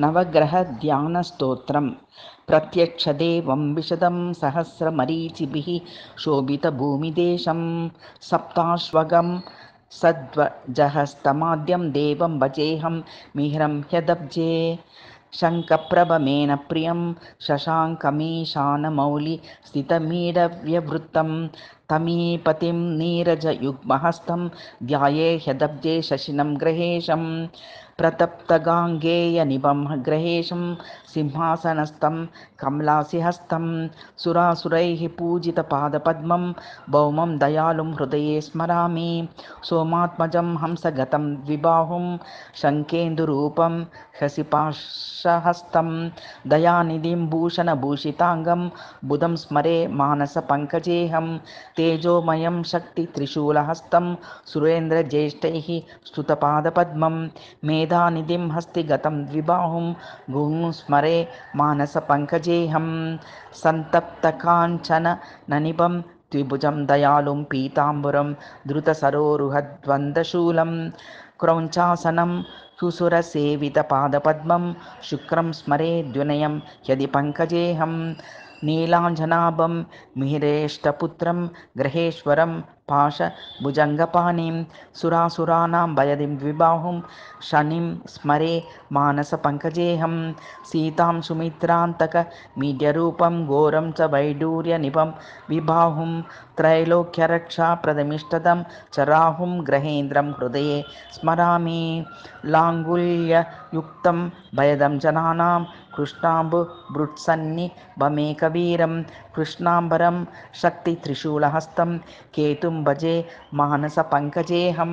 नवग्रहध्यानस्तोत्रम् प्रत्यक्षदेवं विशदं सहस्रमरीचिभिः शोभितभूमिदेशं सप्ताश्वगं सद्वजहस्तमाद्यं देवं वजेहं मिह्रं ह्यदब्जे शङ्कप्रभमेन प्रियं स्थितमीडव्यवृत्तं तमीपतिं नीरजयुग्महस्तं ध्याये ह्यदब्जे शशिनं ग्रहेशम् प्रतप्तगाङ्गेयनिबंहग्रहेशं सिंहासनस्थं कमलासिहस्तं सुरासुरैः पूजितपादपद्मं भौमं दयालुं हृदये स्मरामि सोमात्मजं हंसगतं द्विबाहुं शङ्केन्दुरूपं शशिपाशहस्तं दयानिधिं भूषणभूषिताङ्गं बुधं स्मरे मानसपङ्कजेहं तेजोमयं शक्तित्रिशूलहस्तं सुरेन्द्रज्येष्ठैः स्तुतपादपद्मं मेध दा निधिं हस्तिगतं द्विबाहुं गुं स्मरे मानसपङ्कजेऽहं ननिभं द्विभुजं दयालुं पीताम्बुरं द्रुतसरोरुहद्वन्दशूलं क्रौञ्चासनं सुसुरसेवितपादपद्मं शुक्रं स्मरे द्विनयं यदि पङ्कजेऽहं नीलाञ्जनाभं मिहिरेष्टपुत्रं ग्रहेश्वरं पाशभुजङ्गपाणिं सुरासुराणां भयदिं द्विबाहुं शनिं स्मरे मानसपङ्कजेहं सीतां सुमित्रान्तकमीड्यरूपं घोरं च वैडूर्यनिबं विबाहुं त्रैलोक्यरक्षाप्रदमिष्टदं चराहुं ग्रहेन्द्रं हृदये स्मरामि लाङ्गुल्ययुक्तं भयदं जनानां कृष्णाम्बुभृत्सन्निभमेकवीरं कृष्णाम्बरं शक्तित्रिशूलहस्तं केतु बजे मानस पंकजे हम